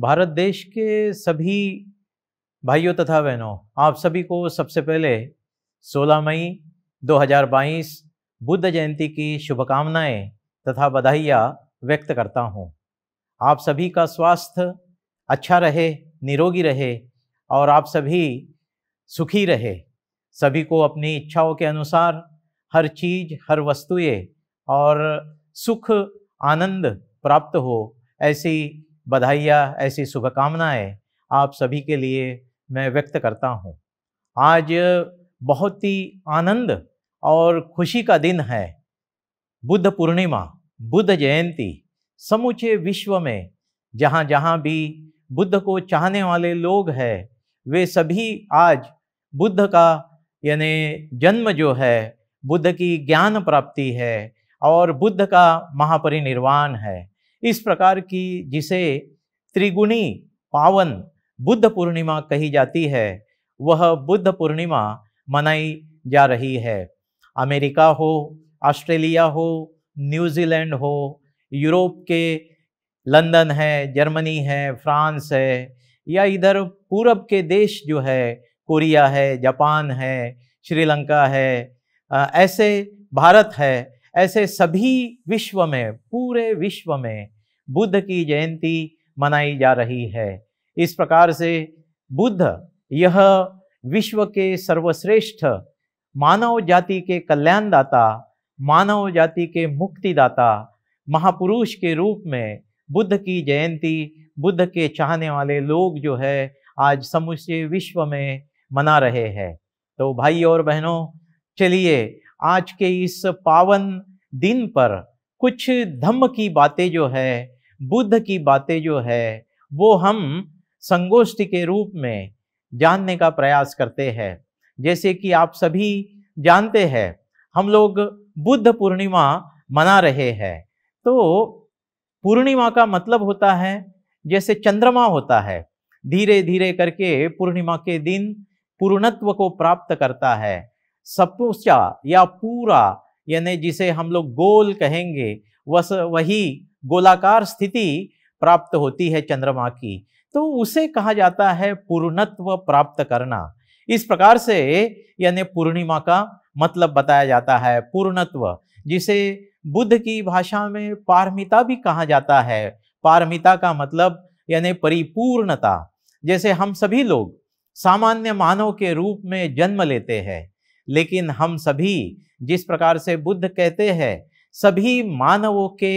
भारत देश के सभी भाइयों तथा बहनों आप सभी को सबसे पहले 16 मई 2022 बुद्ध जयंती की शुभकामनाएं तथा बधाइयाँ व्यक्त करता हूँ आप सभी का स्वास्थ्य अच्छा रहे निरोगी रहे और आप सभी सुखी रहे सभी को अपनी इच्छाओं के अनुसार हर चीज़ हर वस्तुएं और सुख आनंद प्राप्त हो ऐसी बधाइयाँ ऐसी शुभकामनाएँ आप सभी के लिए मैं व्यक्त करता हूँ आज बहुत ही आनंद और खुशी का दिन है बुद्ध पूर्णिमा बुद्ध जयंती समूचे विश्व में जहाँ जहाँ भी बुद्ध को चाहने वाले लोग हैं वे सभी आज बुद्ध का यानी जन्म जो है बुद्ध की ज्ञान प्राप्ति है और बुद्ध का महापरिनिर्वाण है इस प्रकार की जिसे त्रिगुणी पावन बुद्ध पूर्णिमा कही जाती है वह बुद्ध पूर्णिमा मनाई जा रही है अमेरिका हो ऑस्ट्रेलिया हो न्यूजीलैंड हो यूरोप के लंदन है जर्मनी है फ्रांस है या इधर पूरब के देश जो है कोरिया है जापान है श्रीलंका है ऐसे भारत है ऐसे सभी विश्व में पूरे विश्व में बुद्ध की जयंती मनाई जा रही है इस प्रकार से बुद्ध यह विश्व के सर्वश्रेष्ठ मानव जाति के कल्याणदाता मानव जाति के मुक्तिदाता महापुरुष के रूप में बुद्ध की जयंती बुद्ध के चाहने वाले लोग जो है आज समूचे विश्व में मना रहे हैं तो भाई और बहनों चलिए आज के इस पावन दिन पर कुछ धम्म की बातें जो है बुद्ध की बातें जो है वो हम संगोष्ठी के रूप में जानने का प्रयास करते हैं जैसे कि आप सभी जानते हैं हम लोग बुद्ध पूर्णिमा मना रहे हैं तो पूर्णिमा का मतलब होता है जैसे चंद्रमा होता है धीरे धीरे करके पूर्णिमा के दिन पूर्णत्व को प्राप्त करता है सपुचा या पूरा यानी जिसे हम लोग गोल कहेंगे वस वही गोलाकार स्थिति प्राप्त होती है चंद्रमा की तो उसे कहा जाता है पूर्णत्व प्राप्त करना इस प्रकार से यानी पूर्णिमा का मतलब बताया जाता है पूर्णत्व जिसे बुद्ध की भाषा में पारमिता भी कहा जाता है पारमिता का मतलब यानी परिपूर्णता जैसे हम सभी लोग सामान्य मानव के रूप में जन्म लेते हैं लेकिन हम सभी जिस प्रकार से बुद्ध कहते हैं सभी मानवों के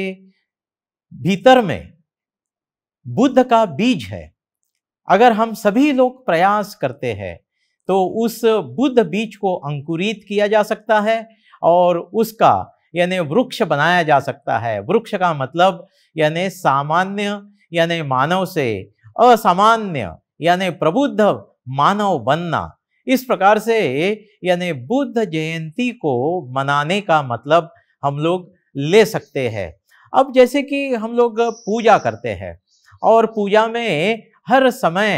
भीतर में बुद्ध का बीज है अगर हम सभी लोग प्रयास करते हैं तो उस बुद्ध बीज को अंकुरित किया जा सकता है और उसका यानी वृक्ष बनाया जा सकता है वृक्ष का मतलब यानी सामान्य यानी मानव से असामान्य यानी प्रबुद्ध मानव बनना इस प्रकार से यानी बुद्ध जयंती को मनाने का मतलब हम लोग ले सकते हैं अब जैसे कि हम लोग पूजा करते हैं और पूजा में हर समय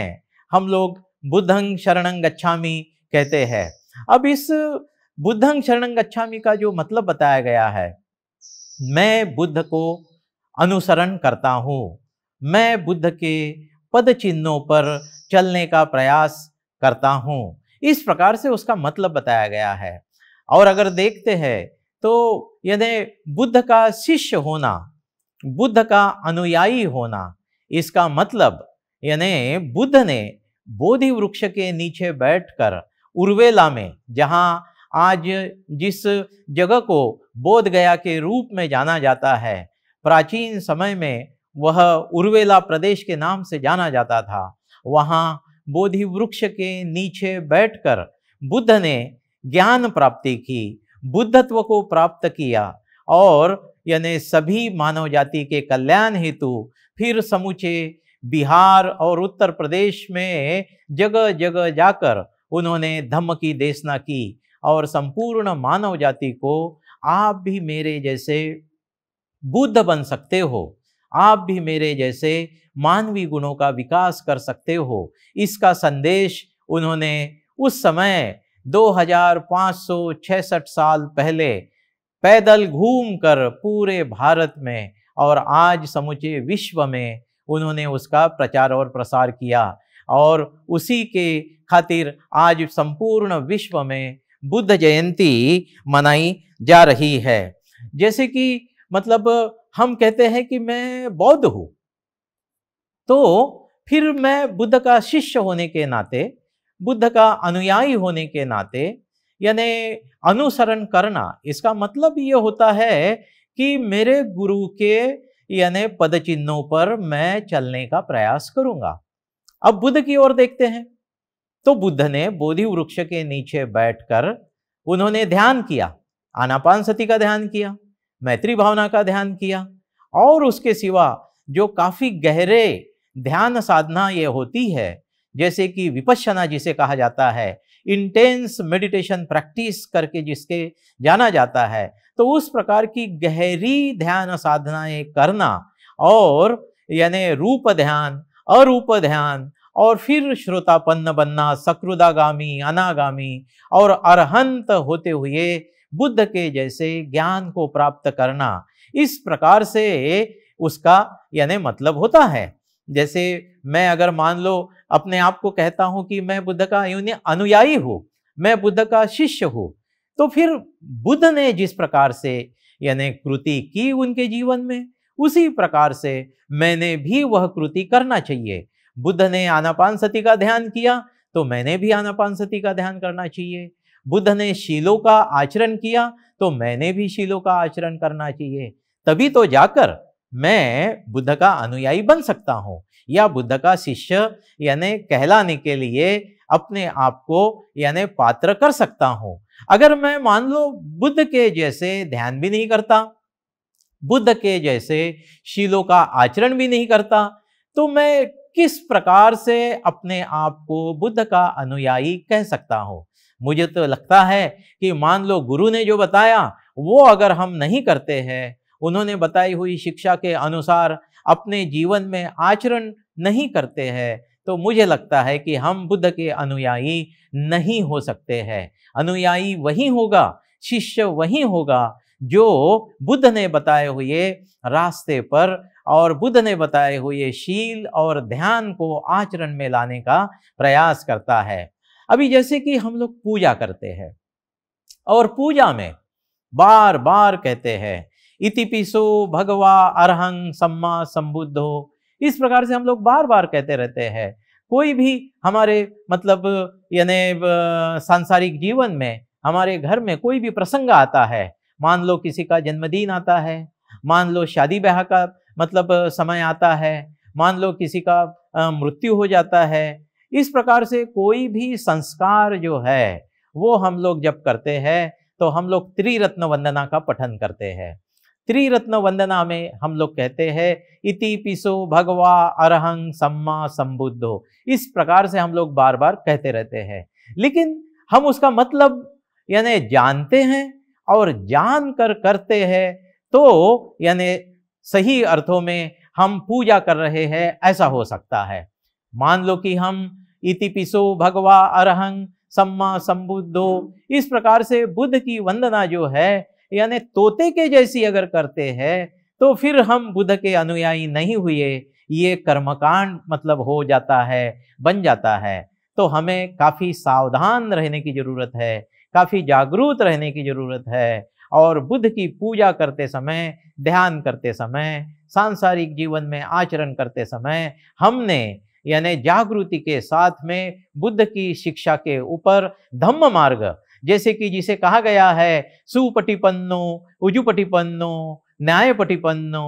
हम लोग बुद्धंग शरणंग गच्छामी कहते हैं अब इस बुद्धंग शरणंग गच्छामी का जो मतलब बताया गया है मैं बुद्ध को अनुसरण करता हूँ मैं बुद्ध के पद चिन्हों पर चलने का प्रयास करता हूँ इस प्रकार से उसका मतलब बताया गया है और अगर देखते हैं तो यदि बुद्ध का शिष्य होना बुद्ध का अनुयायी होना इसका मतलब यानी बुद्ध ने बोधि वृक्ष के नीचे बैठकर उर्वेला में जहां आज जिस जगह को बोध गया के रूप में जाना जाता है प्राचीन समय में वह उर्वेला प्रदेश के नाम से जाना जाता था वहाँ बोधि वृक्ष के नीचे बैठकर बुद्ध ने ज्ञान प्राप्ति की बुद्धत्व को प्राप्त किया और यानी सभी मानव जाति के कल्याण हेतु फिर समूचे बिहार और उत्तर प्रदेश में जगह जगह जाकर उन्होंने धम्म की देशना की और संपूर्ण मानव जाति को आप भी मेरे जैसे बुद्ध बन सकते हो आप भी मेरे जैसे मानवीय गुणों का विकास कर सकते हो इसका संदेश उन्होंने उस समय 2566 साल पहले पैदल घूमकर पूरे भारत में और आज समूचे विश्व में उन्होंने उसका प्रचार और प्रसार किया और उसी के खातिर आज संपूर्ण विश्व में बुद्ध जयंती मनाई जा रही है जैसे कि मतलब हम कहते हैं कि मैं बौद्ध हूं तो फिर मैं बुद्ध का शिष्य होने के नाते बुद्ध का अनुयायी होने के नाते यानी अनुसरण करना इसका मतलब ये होता है कि मेरे गुरु के यानी पद चिन्हों पर मैं चलने का प्रयास करूंगा अब बुद्ध की ओर देखते हैं तो बुद्ध ने बोधि वृक्ष के नीचे बैठकर उन्होंने ध्यान किया आनापान सती का ध्यान किया मैत्री भावना का ध्यान किया और उसके सिवा जो काफ़ी गहरे ध्यान साधना ये होती है जैसे कि विपश्यना जिसे कहा जाता है इंटेंस मेडिटेशन प्रैक्टिस करके जिसके जाना जाता है तो उस प्रकार की गहरी ध्यान साधनाएं करना और यानी रूप ध्यान अरूप ध्यान और फिर श्रोतापन्न बनना सक्रुदागामी अनागामी और अरहंत होते हुए बुद्ध के जैसे ज्ञान को प्राप्त करना इस प्रकार से उसका यानी मतलब होता है जैसे मैं अगर मान लो अपने आप को कहता हूँ कि मैं बुद्ध का अनुयायी हूं मैं बुद्ध का शिष्य हूँ तो फिर बुद्ध ने जिस प्रकार से यानी कृति की उनके जीवन में उसी प्रकार से मैंने भी वह कृति करना चाहिए बुद्ध ने आनापान सती का ध्यान किया तो मैंने भी आनापान सती का ध्यान करना चाहिए बुद्ध ने शीलों का आचरण किया तो मैंने भी शीलों का आचरण करना चाहिए तभी तो जाकर मैं बुद्ध का अनुयायी बन सकता हूँ या बुद्ध का शिष्य यानी कहलाने के लिए अपने आप को यानी पात्र कर सकता हूँ अगर मैं मान लो बुद्ध के जैसे ध्यान भी नहीं करता बुद्ध के जैसे शीलों का आचरण भी नहीं करता तो मैं किस प्रकार से अपने आप को बुद्ध का अनुयायी कह सकता हूँ मुझे तो लगता है कि मान लो गुरु ने जो बताया वो अगर हम नहीं करते हैं उन्होंने बताई हुई शिक्षा के अनुसार अपने जीवन में आचरण नहीं करते हैं तो मुझे लगता है कि हम बुद्ध के अनुयायी नहीं हो सकते हैं अनुयायी वही होगा शिष्य वही होगा जो बुद्ध ने बताए हुए रास्ते पर और बुद्ध ने बताए हुए शील और ध्यान को आचरण में लाने का प्रयास करता है अभी जैसे कि हम लोग पूजा करते हैं और पूजा में बार बार कहते हैं इतिपिसो भगवा अरहंग सम्मा संबुद्धो इस प्रकार से हम लोग बार बार कहते रहते हैं कोई भी हमारे मतलब यानी सांसारिक जीवन में हमारे घर में कोई भी प्रसंग आता है मान लो किसी का जन्मदिन आता है मान लो शादी ब्याह का मतलब समय आता है मान लो किसी का मृत्यु हो जाता है इस प्रकार से कोई भी संस्कार जो है वो हम लोग जब करते हैं तो हम लोग त्रिरत्न वंदना का पठन करते हैं त्रिरत्न वंदना में हम लोग कहते हैं इति पिसो भगवा अरहं सम्मा संबुद्धो इस प्रकार से हम लोग बार बार कहते रहते हैं लेकिन हम उसका मतलब यानी जानते हैं और जान कर करते हैं तो यानी सही अर्थों में हम पूजा कर रहे हैं ऐसा हो सकता है मान लो कि हम इति पिसो भगवा अरहंग सम्मा संबुद्धो इस प्रकार से बुद्ध की वंदना जो है यानी तोते के जैसी अगर करते हैं तो फिर हम बुद्ध के अनुयायी नहीं हुए ये कर्मकांड मतलब हो जाता है बन जाता है तो हमें काफ़ी सावधान रहने की ज़रूरत है काफ़ी जागरूक रहने की ज़रूरत है और बुद्ध की पूजा करते समय ध्यान करते समय सांसारिक जीवन में आचरण करते समय हमने यानी जागृति के साथ में बुद्ध की शिक्षा के ऊपर धम्म मार्ग जैसे कि जिसे कहा गया है सुपटिपन्नो उजुपटिपन्नो न्यायपटिपन्नो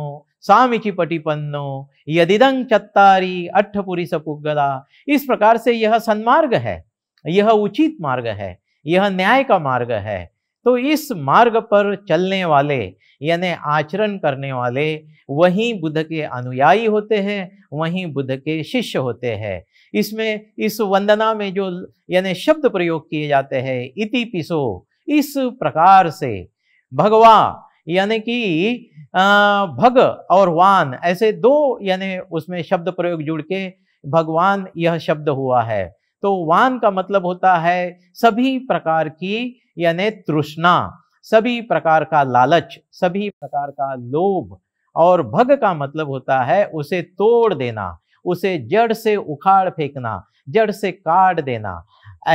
सामिची पटिपन्नो यदिदंग चत्तारी अठपुरी सपुगला इस प्रकार से यह सन्मार्ग है यह उचित मार्ग है यह न्याय का मार्ग है तो इस मार्ग पर चलने वाले यानी आचरण करने वाले वही बुद्ध के अनुयायी होते हैं वहीं बुद्ध के शिष्य होते हैं इसमें इस वंदना में जो यानी शब्द प्रयोग किए जाते हैं इति पिसो इस प्रकार से भगवा यानी कि भग और वान ऐसे दो यानी उसमें शब्द प्रयोग जुड़ के भगवान यह शब्द हुआ है तो वान का मतलब होता है सभी प्रकार की यानी तृष्णा सभी प्रकार का लालच सभी प्रकार का लोभ और भग का मतलब होता है उसे तोड़ देना उसे जड़ से उखाड़ फेंकना जड़ से काट देना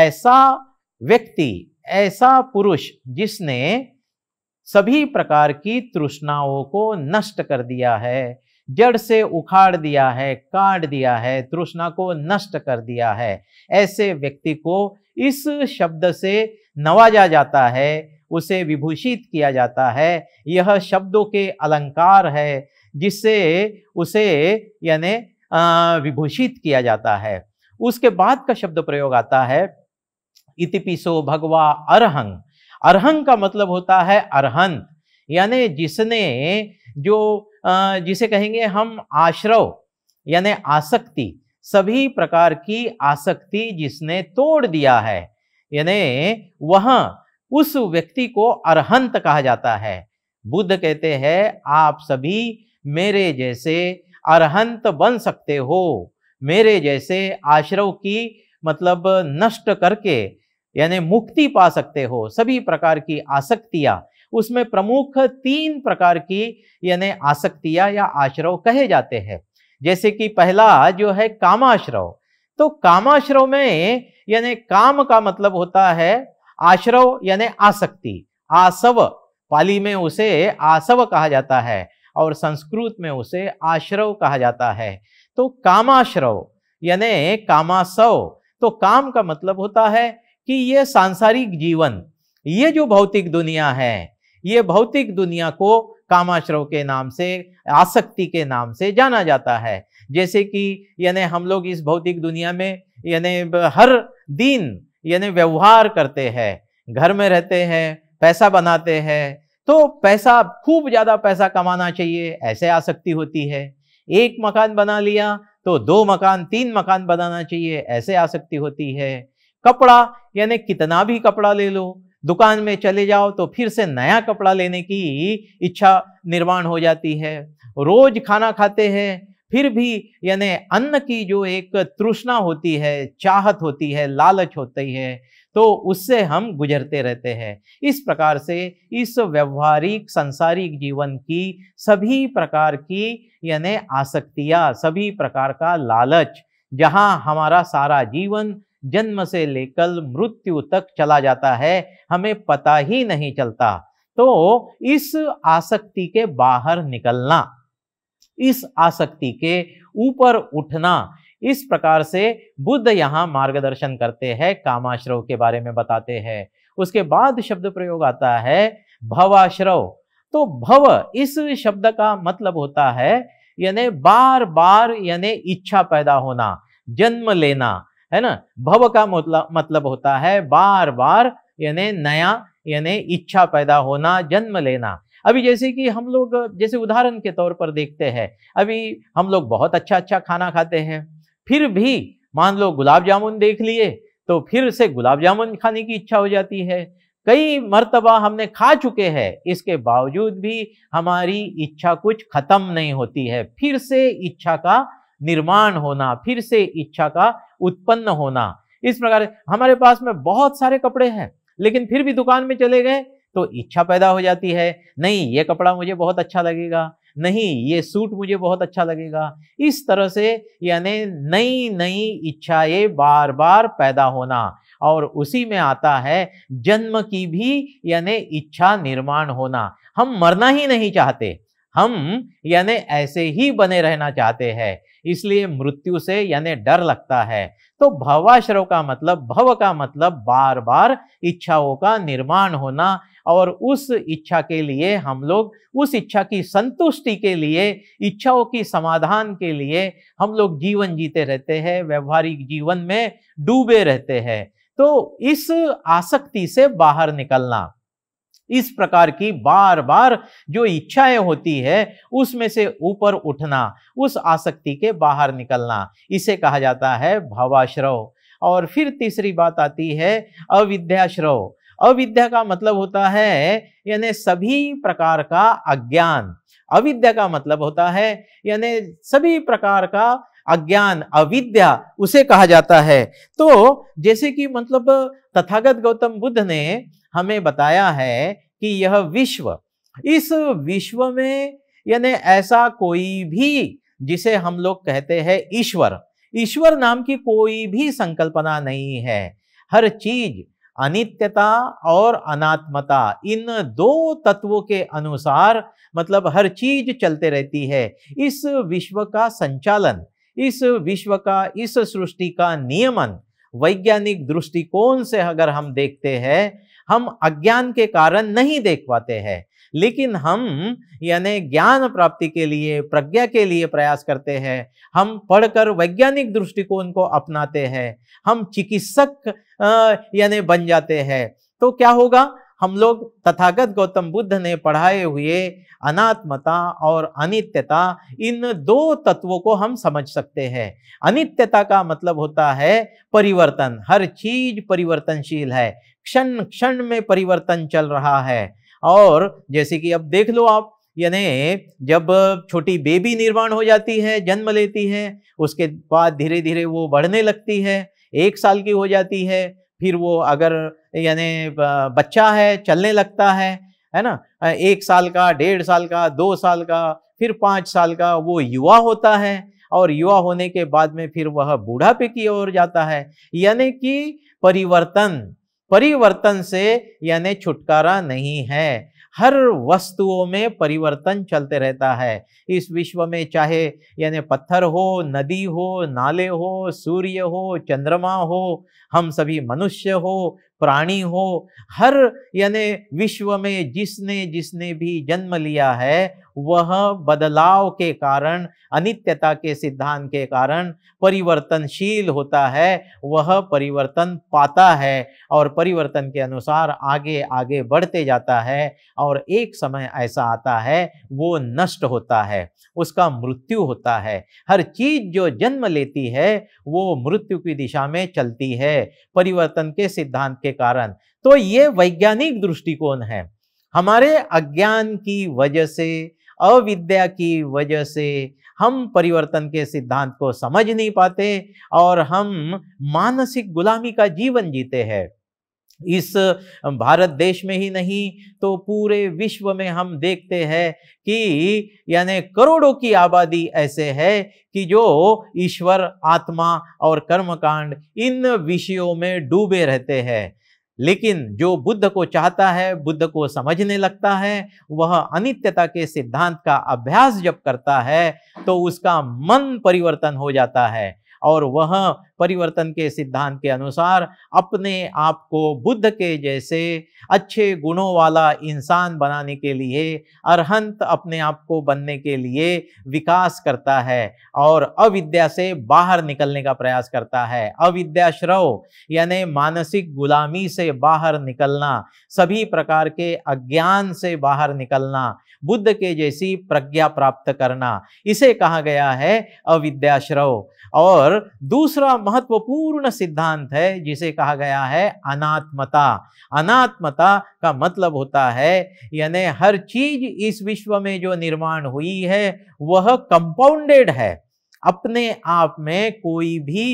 ऐसा व्यक्ति ऐसा पुरुष जिसने सभी प्रकार की तृष्णाओं को नष्ट कर दिया है जड़ से उखाड़ दिया है काट दिया है तृष्णा को नष्ट कर दिया है ऐसे व्यक्ति को इस शब्द से नवाजा जाता है उसे विभूषित किया जाता है यह शब्दों के अलंकार है जिससे उसे यानी विभूषित किया जाता है उसके बाद का शब्द प्रयोग आता है इतिपिसो भगवा अरहंग अरहंग का मतलब होता है अरहंत यानी जिसने जो जिसे कहेंगे हम आश्रव यानी आसक्ति सभी प्रकार की आसक्ति जिसने तोड़ दिया है यानी वह उस व्यक्ति को अरहंत कहा जाता है बुद्ध कहते हैं आप सभी मेरे जैसे अरहंत बन सकते हो मेरे जैसे आश्रव की मतलब नष्ट करके यानी मुक्ति पा सकते हो सभी प्रकार की आसक्तियाँ उसमें प्रमुख तीन प्रकार की यानी आसक्तियाँ या आश्रव कहे जाते हैं जैसे कि पहला जो है कामाश्रव तो कामाश्रव में यानी काम का मतलब होता है आश्रव यानी आसक्ति आसव पाली में उसे आसव कहा जाता है और संस्कृत में उसे आश्रव कहा जाता है तो कामाश्रव यानी कामासव तो काम का मतलब होता है कि ये सांसारिक जीवन ये जो भौतिक दुनिया है ये भौतिक दुनिया को कामाश्रव के नाम से आसक्ति के नाम से जाना जाता है जैसे कि यानी हम लोग इस भौतिक दुनिया में यानी हर दिन यानी व्यवहार करते हैं घर में रहते हैं पैसा बनाते हैं तो पैसा खूब ज़्यादा पैसा कमाना चाहिए ऐसे आसक्ति होती है एक मकान बना लिया तो दो मकान तीन मकान बनाना चाहिए ऐसे आसक्ति होती है कपड़ा यानी कितना भी कपड़ा ले लो दुकान में चले जाओ तो फिर से नया कपड़ा लेने की इच्छा निर्माण हो जाती है रोज खाना खाते हैं फिर भी यानी अन्न की जो एक तृष्णा होती है चाहत होती है लालच होती है तो उससे हम गुजरते रहते हैं इस प्रकार से इस व्यवहारिक संसारिक जीवन की सभी प्रकार की यानी आसक्तियाँ सभी प्रकार का लालच जहाँ हमारा सारा जीवन जन्म से लेकर मृत्यु तक चला जाता है हमें पता ही नहीं चलता तो इस आसक्ति के बाहर निकलना इस आसक्ति के ऊपर उठना इस प्रकार से बुद्ध यहाँ मार्गदर्शन करते हैं कामाश्रव के बारे में बताते हैं उसके बाद शब्द प्रयोग आता है भवाश्रव तो भव इस शब्द का मतलब होता है यानी बार बार यानी इच्छा पैदा होना जन्म लेना है ना भव का मतलब मतलब होता है बार बार यानी नया यानी इच्छा पैदा होना जन्म लेना अभी जैसे कि हम लोग जैसे उदाहरण के तौर पर देखते हैं अभी हम लोग बहुत अच्छा अच्छा खाना खाते हैं फिर भी मान लो गुलाब जामुन देख लिए तो फिर से गुलाब जामुन खाने की इच्छा हो जाती है कई मरतबा हमने खा चुके हैं इसके बावजूद भी हमारी इच्छा कुछ ख़त्म नहीं होती है फिर से इच्छा का निर्माण होना फिर से इच्छा का उत्पन्न होना इस प्रकार हमारे पास में बहुत सारे कपड़े हैं लेकिन फिर भी दुकान में चले गए तो इच्छा पैदा हो जाती है नहीं ये कपड़ा मुझे बहुत अच्छा लगेगा नहीं ये सूट मुझे बहुत अच्छा लगेगा इस तरह से यानी नई नई इच्छाएं बार बार पैदा होना और उसी में आता है जन्म की भी यानी इच्छा निर्माण होना हम मरना ही नहीं चाहते हम यानी ऐसे ही बने रहना चाहते हैं इसलिए मृत्यु से यानी डर लगता है तो भवाश्रव का मतलब भव का मतलब बार बार इच्छाओं का निर्माण होना और उस इच्छा के लिए हम लोग उस इच्छा की संतुष्टि के लिए इच्छाओं की समाधान के लिए हम लोग जीवन जीते रहते हैं व्यवहारिक जीवन में डूबे रहते हैं तो इस आसक्ति से बाहर निकलना इस प्रकार की बार बार जो इच्छाएं होती है उसमें से ऊपर उठना उस आसक्ति के बाहर निकलना इसे कहा जाता है भावाश्रव और फिर तीसरी बात आती है अविद्याश्रव अविद्या का मतलब होता है यानी सभी प्रकार का अज्ञान अविद्या का मतलब होता है यानी सभी प्रकार का अज्ञान अविद्या उसे कहा जाता है तो जैसे कि मतलब तथागत गौतम बुद्ध ने हमें बताया है कि यह विश्व इस विश्व में यानी ऐसा कोई भी जिसे हम लोग कहते हैं ईश्वर ईश्वर नाम की कोई भी संकल्पना नहीं है हर चीज अनित्यता और अनात्मता इन दो तत्वों के अनुसार मतलब हर चीज चलते रहती है इस विश्व का संचालन इस विश्व का इस सृष्टि का नियमन वैज्ञानिक दृष्टिकोण से अगर हम देखते हैं हम अज्ञान के कारण नहीं देख पाते हैं लेकिन हम यानी ज्ञान प्राप्ति के लिए प्रज्ञा के लिए प्रयास करते हैं हम पढ़कर वैज्ञानिक दृष्टिकोण को अपनाते हैं हम चिकित्सक यानी बन जाते हैं तो क्या होगा हम लोग तथागत गौतम बुद्ध ने पढ़ाए हुए अनात्मता और अनित्यता इन दो तत्वों को हम समझ सकते हैं अनित्यता का मतलब होता है परिवर्तन हर चीज परिवर्तनशील है क्षण क्षण में परिवर्तन चल रहा है और जैसे कि अब देख लो आप यानी जब छोटी बेबी निर्माण हो जाती है जन्म लेती है उसके बाद धीरे धीरे वो बढ़ने लगती है एक साल की हो जाती है फिर वो अगर यानी बच्चा है चलने लगता है है ना एक साल का डेढ़ साल का दो साल का फिर पाँच साल का वो युवा होता है और युवा होने के बाद में फिर वह बूढ़ापे की ओर जाता है यानी कि परिवर्तन परिवर्तन से यानी छुटकारा नहीं है हर वस्तुओं में परिवर्तन चलते रहता है इस विश्व में चाहे यानी पत्थर हो नदी हो नाले हो सूर्य हो चंद्रमा हो हम सभी मनुष्य हो प्राणी हो हर यानी विश्व में जिसने जिसने भी जन्म लिया है वह बदलाव के कारण अनित्यता के सिद्धांत के कारण परिवर्तनशील होता है वह परिवर्तन पाता है और परिवर्तन के अनुसार आगे आगे बढ़ते जाता है और एक समय ऐसा आता है वो नष्ट होता है उसका मृत्यु होता है हर चीज जो जन्म लेती है वो मृत्यु की दिशा में चलती है परिवर्तन के सिद्धांत के के कारण तो ये वैज्ञानिक दृष्टिकोण है हमारे अज्ञान की वजह से अविद्या की वजह से हम परिवर्तन के सिद्धांत को समझ नहीं पाते और हम मानसिक गुलामी का जीवन जीते हैं इस भारत देश में ही नहीं तो पूरे विश्व में हम देखते हैं कि यानी करोड़ों की आबादी ऐसे है कि जो ईश्वर आत्मा और कर्मकांड इन विषयों में डूबे रहते हैं लेकिन जो बुद्ध को चाहता है बुद्ध को समझने लगता है वह अनित्यता के सिद्धांत का अभ्यास जब करता है तो उसका मन परिवर्तन हो जाता है और वह परिवर्तन के सिद्धांत के अनुसार अपने आप को बुद्ध के जैसे अच्छे गुणों वाला इंसान बनाने के लिए अरहंत अपने आप को बनने के लिए विकास करता है और अविद्या से बाहर निकलने का प्रयास करता है अविद्याश्रव यानी मानसिक गुलामी से बाहर निकलना सभी प्रकार के अज्ञान से बाहर निकलना बुद्ध के जैसी प्रज्ञा प्राप्त करना इसे कहा गया है अविद्याश्रव और दूसरा महत्वपूर्ण सिद्धांत है जिसे कहा गया है अनात्मता अनात्मता का मतलब होता है यानी हर चीज इस विश्व में जो निर्माण हुई है वह कंपाउंडेड है अपने आप में कोई भी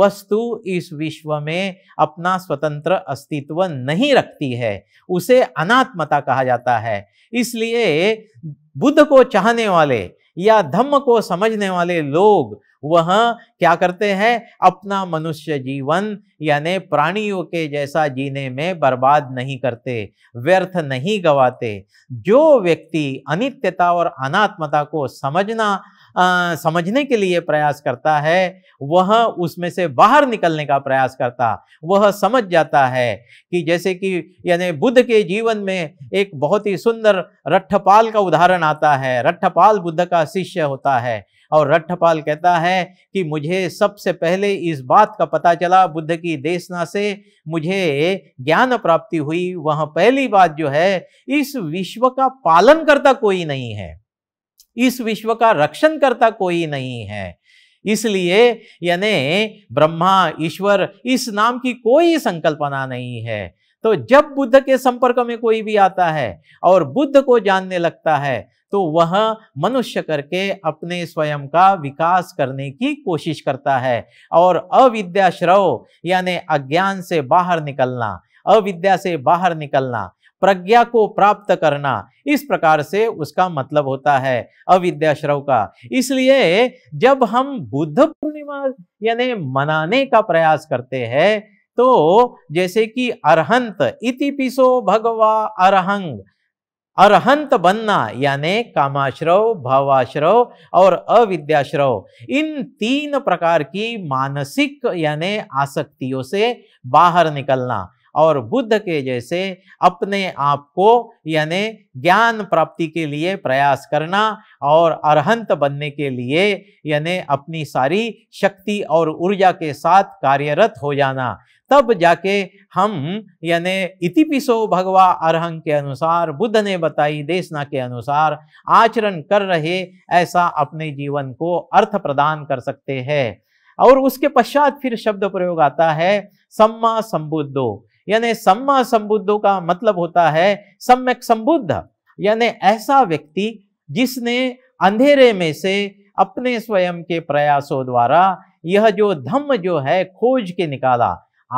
वस्तु इस विश्व में अपना स्वतंत्र अस्तित्व नहीं रखती है उसे अनात्मता कहा जाता है इसलिए बुद्ध को चाहने वाले या धम्म को समझने वाले लोग वह क्या करते हैं अपना मनुष्य जीवन यानी प्राणियों के जैसा जीने में बर्बाद नहीं करते व्यर्थ नहीं गवाते जो व्यक्ति अनित्यता और अनात्मता को समझना आ, समझने के लिए प्रयास करता है वह उसमें से बाहर निकलने का प्रयास करता वह समझ जाता है कि जैसे कि यानी बुद्ध के जीवन में एक बहुत ही सुंदर रट्ठपाल का उदाहरण आता है रट्ठपाल बुद्ध का शिष्य होता है और रट्ठपाल कहता है कि मुझे सबसे पहले इस बात का पता चला बुद्ध की देशना से मुझे ज्ञान प्राप्ति हुई वह पहली बात जो है इस विश्व का पालन करता कोई नहीं है इस विश्व का रक्षण करता कोई नहीं है इसलिए यानी ब्रह्मा ईश्वर इस नाम की कोई संकल्पना नहीं है तो जब बुद्ध के संपर्क में कोई भी आता है और बुद्ध को जानने लगता है तो वह मनुष्य करके अपने स्वयं का विकास करने की कोशिश करता है और श्रव यानी अज्ञान से बाहर निकलना अविद्या से बाहर निकलना प्रज्ञा को प्राप्त करना इस प्रकार से उसका मतलब होता है अविद्याश्रव का इसलिए जब हम बुद्ध पूर्णिमा यानी मनाने का प्रयास करते हैं तो जैसे कि अरहंत इति पिसो भगवा अरहंग अरहंत बनना यानी कामाश्रव भावाश्रव और अविद्याश्रव इन तीन प्रकार की मानसिक यानी आसक्तियों से बाहर निकलना और बुद्ध के जैसे अपने आप को यानी ज्ञान प्राप्ति के लिए प्रयास करना और अरहंत बनने के लिए यानी अपनी सारी शक्ति और ऊर्जा के साथ कार्यरत हो जाना तब जाके हम यानी इतिपिसो भगवा अरहंग के अनुसार बुद्ध ने बताई देशना के अनुसार आचरण कर रहे ऐसा अपने जीवन को अर्थ प्रदान कर सकते हैं और उसके पश्चात फिर शब्द प्रयोग आता है सम्मा संबुद्धो यानी सम्मा संबुद्धों का मतलब होता है सम्यक संबुद्ध यानी ऐसा व्यक्ति जिसने अंधेरे में से अपने स्वयं के प्रयासों द्वारा यह जो धम्म जो है खोज के निकाला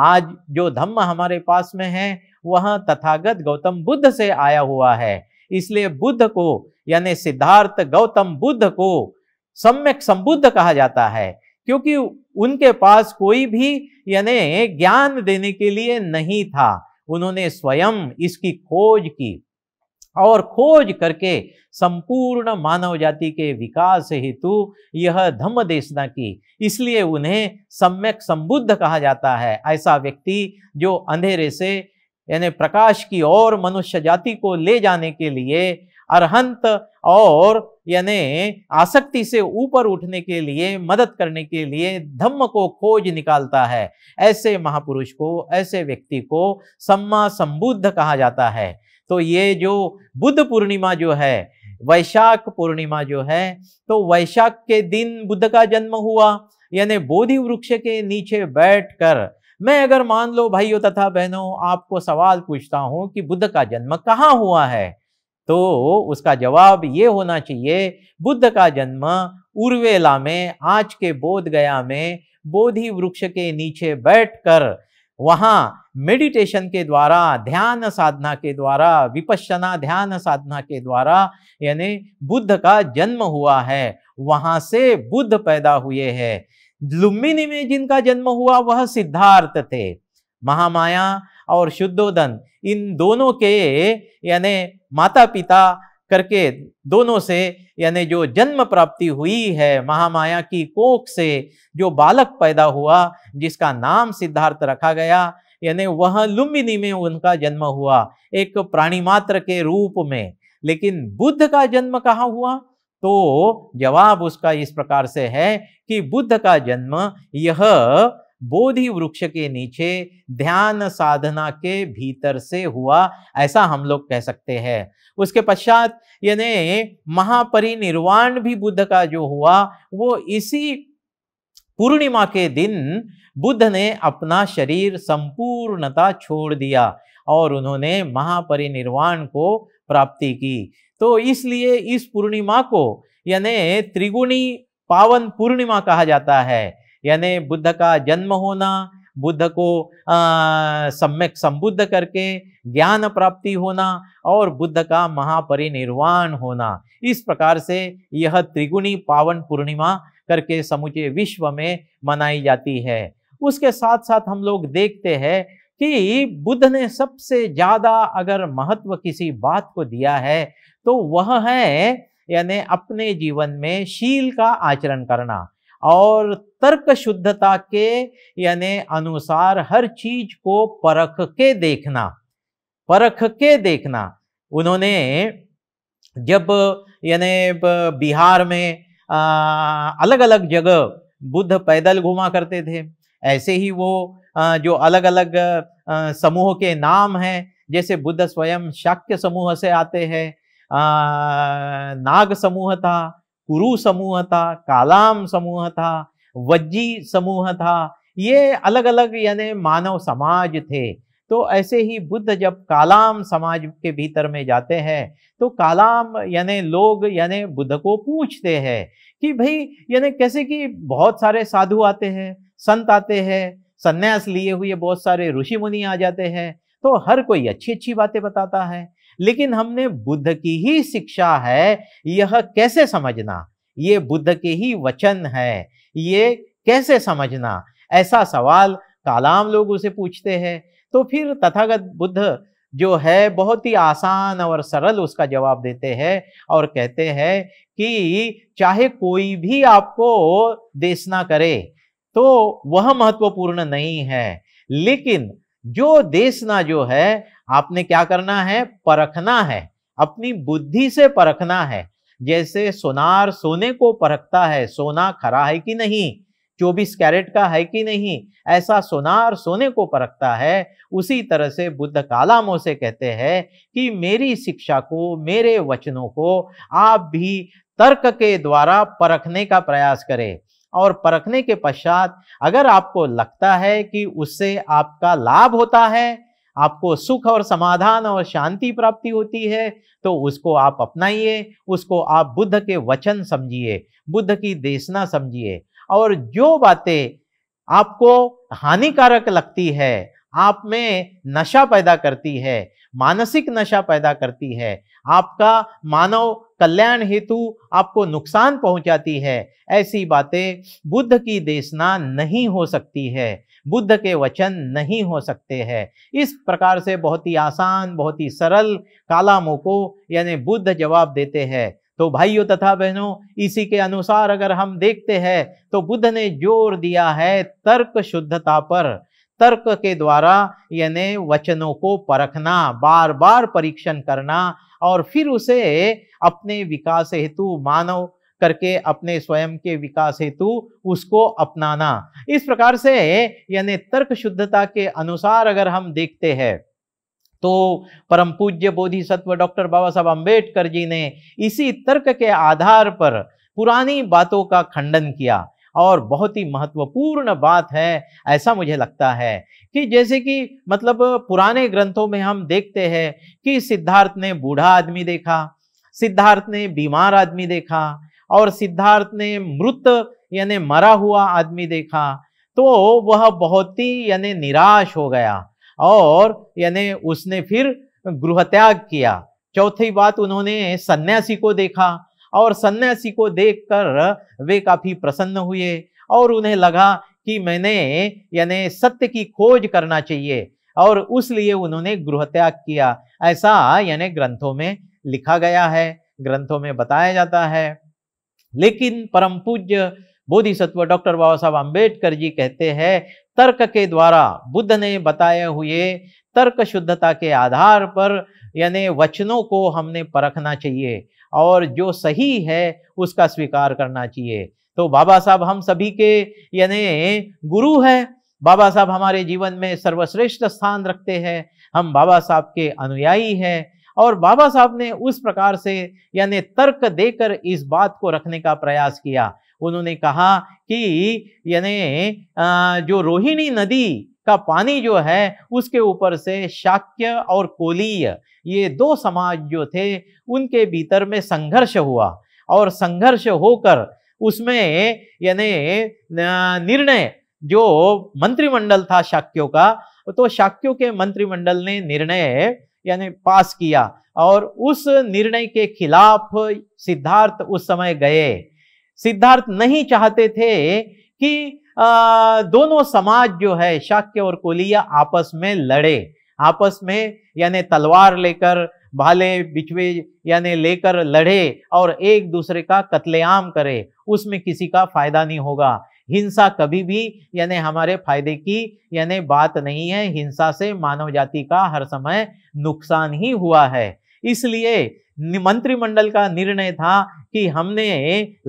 आज जो धम्म हमारे पास में है वह तथागत गौतम बुद्ध से आया हुआ है इसलिए बुद्ध को यानी सिद्धार्थ गौतम बुद्ध को सम्यक संबुद्ध कहा जाता है क्योंकि उनके पास कोई भी यानी ज्ञान देने के लिए नहीं था उन्होंने स्वयं इसकी खोज की और खोज करके संपूर्ण मानव जाति के विकास हेतु यह धम्म देशना की इसलिए उन्हें सम्यक संबुद्ध कहा जाता है ऐसा व्यक्ति जो अंधेरे से यानी प्रकाश की ओर मनुष्य जाति को ले जाने के लिए अरहंत और यानी आसक्ति से ऊपर उठने के लिए मदद करने के लिए धम्म को खोज निकालता है ऐसे महापुरुष को ऐसे व्यक्ति को सम्मा संबुद्ध कहा जाता है तो ये जो बुद्ध पूर्णिमा जो है वैशाख पूर्णिमा जो है तो वैशाख के दिन बुद्ध का जन्म हुआ यानी बोधि वृक्ष के नीचे बैठकर मैं अगर मान लो भाइयों तथा बहनों आपको सवाल पूछता हूँ कि बुद्ध का जन्म कहाँ हुआ है तो उसका जवाब ये होना चाहिए बुद्ध का जन्म उर्वेला में आज के बोध गया में बोधि वृक्ष के नीचे बैठकर वहाँ मेडिटेशन के द्वारा ध्यान साधना के द्वारा विपश्चना ध्यान साधना के द्वारा यानी बुद्ध का जन्म हुआ है वहाँ से बुद्ध पैदा हुए हैं लुम्बिनी में जिनका जन्म हुआ वह सिद्धार्थ थे महामाया और शुद्धोधन इन दोनों के यानी माता पिता करके दोनों से यानी जो जन्म प्राप्ति हुई है महामाया की कोख से जो बालक पैदा हुआ जिसका नाम सिद्धार्थ रखा गया यानी वह लुम्बिनी में उनका जन्म हुआ एक प्राणी मात्र के रूप में लेकिन बुद्ध का जन्म कहाँ हुआ तो जवाब उसका इस प्रकार से है कि बुद्ध का जन्म यह बोधि वृक्ष के नीचे ध्यान साधना के भीतर से हुआ ऐसा हम लोग कह सकते हैं उसके पश्चात यानी महापरिनिर्वाण भी बुद्ध का जो हुआ वो इसी पूर्णिमा के दिन बुद्ध ने अपना शरीर संपूर्णता छोड़ दिया और उन्होंने महापरिनिर्वाण को प्राप्ति की तो इसलिए इस पूर्णिमा को यानी त्रिगुणी पावन पूर्णिमा कहा जाता है यानी बुद्ध का जन्म होना बुद्ध को सम्यक संबुद्ध करके ज्ञान प्राप्ति होना और बुद्ध का महापरिनिर्वाण होना इस प्रकार से यह त्रिगुणी पावन पूर्णिमा करके समूचे विश्व में मनाई जाती है उसके साथ साथ हम लोग देखते हैं कि बुद्ध ने सबसे ज़्यादा अगर महत्व किसी बात को दिया है तो वह है यानी अपने जीवन में शील का आचरण करना और तर्क शुद्धता के यानी अनुसार हर चीज को परख के देखना परख के देखना उन्होंने जब यानी बिहार में आ, अलग अलग जगह बुद्ध पैदल घुमा करते थे ऐसे ही वो आ, जो अलग अलग समूह के नाम हैं जैसे बुद्ध स्वयं शाक्य समूह से आते हैं नाग समूह था कुरु समूह था कालाम समूह था वज्जी समूह था ये अलग अलग यानी मानव समाज थे तो ऐसे ही बुद्ध जब कालाम समाज के भीतर में जाते हैं तो कालाम यानी लोग यानी बुद्ध को पूछते हैं कि भाई यानी कैसे कि बहुत सारे साधु आते हैं संत आते हैं संन्यास लिए हुए बहुत सारे ऋषि मुनि आ जाते हैं तो हर कोई अच्छी अच्छी बातें बताता है लेकिन हमने बुद्ध की ही शिक्षा है यह कैसे समझना ये बुद्ध के ही वचन है ये कैसे समझना ऐसा सवाल कालाम लोग उसे पूछते हैं तो फिर तथागत बुद्ध जो है बहुत ही आसान और सरल उसका जवाब देते हैं और कहते हैं कि चाहे कोई भी आपको देशना करे तो वह महत्वपूर्ण नहीं है लेकिन जो देशना जो है आपने क्या करना है परखना है अपनी बुद्धि से परखना है जैसे सोनार सोने को परखता है सोना खरा है कि नहीं चौबीस कैरेट का है कि नहीं ऐसा सोनार सोने को परखता है उसी तरह से बुद्ध कालामो से कहते हैं कि मेरी शिक्षा को मेरे वचनों को आप भी तर्क के द्वारा परखने का प्रयास करें और परखने के पश्चात अगर आपको लगता है कि उससे आपका लाभ होता है आपको सुख और समाधान और शांति प्राप्ति होती है तो उसको आप अपनाइए उसको आप बुद्ध के वचन समझिए बुद्ध की देशना समझिए और जो बातें आपको हानिकारक लगती है आप में नशा पैदा करती है मानसिक नशा पैदा करती है आपका मानव कल्याण हेतु आपको नुकसान पहुंचाती है ऐसी बातें बुद्ध की देशना नहीं हो सकती है बुद्ध के वचन नहीं हो सकते हैं इस प्रकार से बहुत ही आसान बहुत ही सरल कालामों को यानी बुद्ध जवाब देते हैं तो भाइयों तथा बहनों इसी के अनुसार अगर हम देखते हैं तो बुद्ध ने जोर दिया है तर्क शुद्धता पर तर्क के द्वारा यानी वचनों को परखना बार बार परीक्षण करना और फिर उसे अपने विकास हेतु मानव करके अपने स्वयं के विकास हेतु उसको अपनाना इस प्रकार से यानी तर्क शुद्धता के अनुसार अगर हम देखते हैं तो परम पूज्य बोधिसत्व डॉक्टर बाबा साहब अम्बेडकर जी ने इसी तर्क के आधार पर पुरानी बातों का खंडन किया और बहुत ही महत्वपूर्ण बात है ऐसा मुझे लगता है कि जैसे कि मतलब पुराने ग्रंथों में हम देखते हैं कि सिद्धार्थ ने बूढ़ा आदमी देखा सिद्धार्थ ने बीमार आदमी देखा और सिद्धार्थ ने मृत यानी मरा हुआ आदमी देखा तो वह बहुत ही यानी निराश हो गया और यानी उसने फिर गृहत्याग किया चौथी बात उन्होंने सन्यासी को देखा और सन्यासी को देखकर वे काफ़ी प्रसन्न हुए और उन्हें लगा कि मैंने यानी सत्य की खोज करना चाहिए और उस लिए उन्होंने गृहत्याग किया ऐसा यानी ग्रंथों में लिखा गया है ग्रंथों में बताया जाता है लेकिन परम पूज्य बोधिसत्व डॉक्टर बाबा साहब अम्बेडकर जी कहते हैं तर्क के द्वारा बुद्ध ने बताए हुए तर्क शुद्धता के आधार पर यानी वचनों को हमने परखना चाहिए और जो सही है उसका स्वीकार करना चाहिए तो बाबा साहब हम सभी के यानी गुरु हैं बाबा साहब हमारे जीवन में सर्वश्रेष्ठ स्थान रखते हैं हम बाबा साहब के अनुयायी हैं और बाबा साहब ने उस प्रकार से यानी तर्क देकर इस बात को रखने का प्रयास किया उन्होंने कहा कि यानी जो रोहिणी नदी का पानी जो है उसके ऊपर से शाक्य और कोलीय ये दो समाज जो थे उनके भीतर में संघर्ष हुआ और संघर्ष होकर उसमें यानी निर्णय जो मंत्रिमंडल था शाक्यों का तो शाक्यों के मंत्रिमंडल ने निर्णय यानी पास किया और उस निर्णय के खिलाफ सिद्धार्थ उस समय गए सिद्धार्थ नहीं चाहते थे कि आ, दोनों समाज जो है शाक्य और कोलिया आपस में लड़े आपस में यानी तलवार लेकर भाले बिछवे यानी लेकर लड़े और एक दूसरे का कत्लेआम करे उसमें किसी का फायदा नहीं होगा हिंसा कभी भी यानी हमारे फायदे की यानी बात नहीं है हिंसा से मानव जाति का हर समय नुकसान ही हुआ है इसलिए मंत्रिमंडल का निर्णय था कि हमने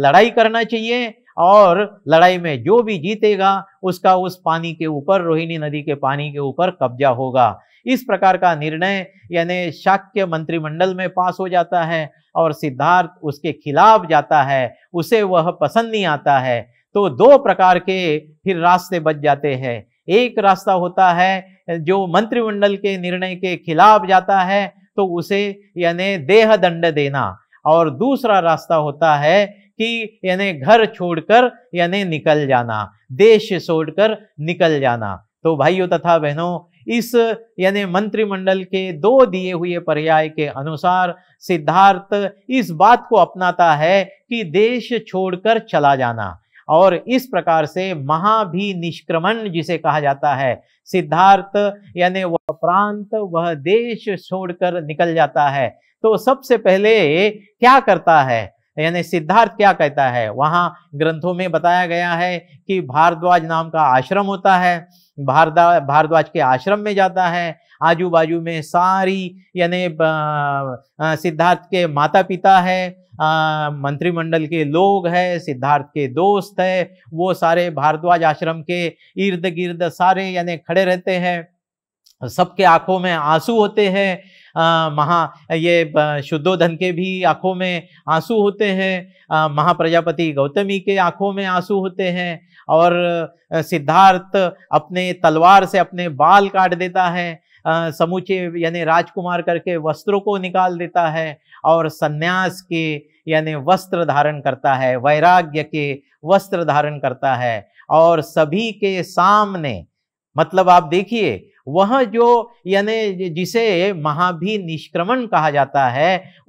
लड़ाई करना चाहिए और लड़ाई में जो भी जीतेगा उसका उस पानी के ऊपर रोहिणी नदी के पानी के ऊपर कब्जा होगा इस प्रकार का निर्णय यानी शाक्य मंत्रिमंडल में पास हो जाता है और सिद्धार्थ उसके खिलाफ जाता है उसे वह पसंद नहीं आता है तो दो प्रकार के फिर रास्ते बच जाते हैं एक रास्ता होता है जो मंत्रिमंडल के निर्णय के खिलाफ जाता है तो उसे यानी देह दंड देना और दूसरा रास्ता होता है कि यानी घर छोड़कर यानी निकल जाना देश छोड़कर निकल जाना तो भाइयों तथा बहनों इस यानी मंत्रिमंडल के दो दिए हुए पर्याय के अनुसार सिद्धार्थ इस बात को अपनाता है कि देश छोड़कर चला जाना और इस प्रकार से महाभी निष्क्रमण जिसे कहा जाता है सिद्धार्थ यानी वह प्रांत वह देश छोड़कर निकल जाता है तो सबसे पहले क्या करता है यानी सिद्धार्थ क्या कहता है वहाँ ग्रंथों में बताया गया है कि भारद्वाज नाम का आश्रम होता है भारद्वाज भारद्वाज के आश्रम में जाता है आजू बाजू में सारी यानी सिद्धार्थ के माता पिता है मंत्रिमंडल के लोग हैं सिद्धार्थ के दोस्त है वो सारे भारद्वाज आश्रम के इर्द गिर्द सारे यानी खड़े रहते हैं सबके आंखों में आंसू होते हैं महा ये शुद्धोधन के भी आंखों में आंसू होते हैं महाप्रजापति गौतमी के आंखों में आंसू होते हैं और सिद्धार्थ अपने तलवार से अपने बाल काट देता है समूचे यानी राजकुमार करके वस्त्रों को निकाल देता है और सन्यास के यानी वस्त्र धारण करता है वैराग्य के वस्त्र धारण करता है और सभी के सामने मतलब आप देखिए वह जो यानी जिसे महाभी निष्क्रमण कहा जाता है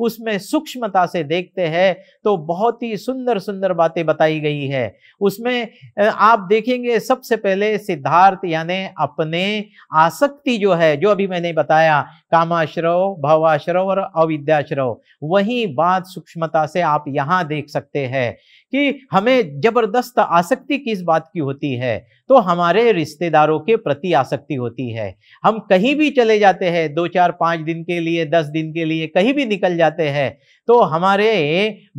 उसमें सूक्ष्मता से देखते हैं तो बहुत ही सुंदर सुंदर बातें बताई गई है उसमें आप देखेंगे सबसे पहले सिद्धार्थ यानी अपने आसक्ति जो है जो अभी मैंने बताया कामाश्रव भावाश्रव और अविद्याश्रव वही बात सूक्ष्मता से आप यहाँ देख सकते हैं कि हमें जबरदस्त आसक्ति किस बात की होती है तो हमारे रिश्तेदारों के प्रति आसक्ति होती है हम कहीं भी चले जाते हैं दो चार पाँच दिन के लिए दस दिन के लिए कहीं भी निकल जाते हैं तो हमारे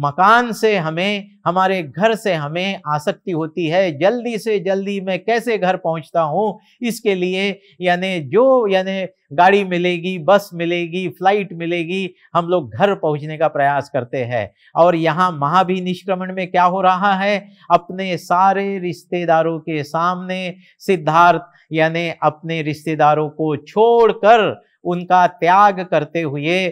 मकान से हमें हमारे घर से हमें आसक्ति होती है जल्दी से जल्दी मैं कैसे घर पहुंचता हूं इसके लिए यानी जो यानी गाड़ी मिलेगी बस मिलेगी फ्लाइट मिलेगी हम लोग घर पहुंचने का प्रयास करते हैं और यहाँ महाभिनिष्क्रमण में क्या हो रहा है अपने सारे रिश्तेदारों के साम सामने सिद्धार्थ यानी अपने रिश्तेदारों को छोड़कर उनका त्याग करते हुए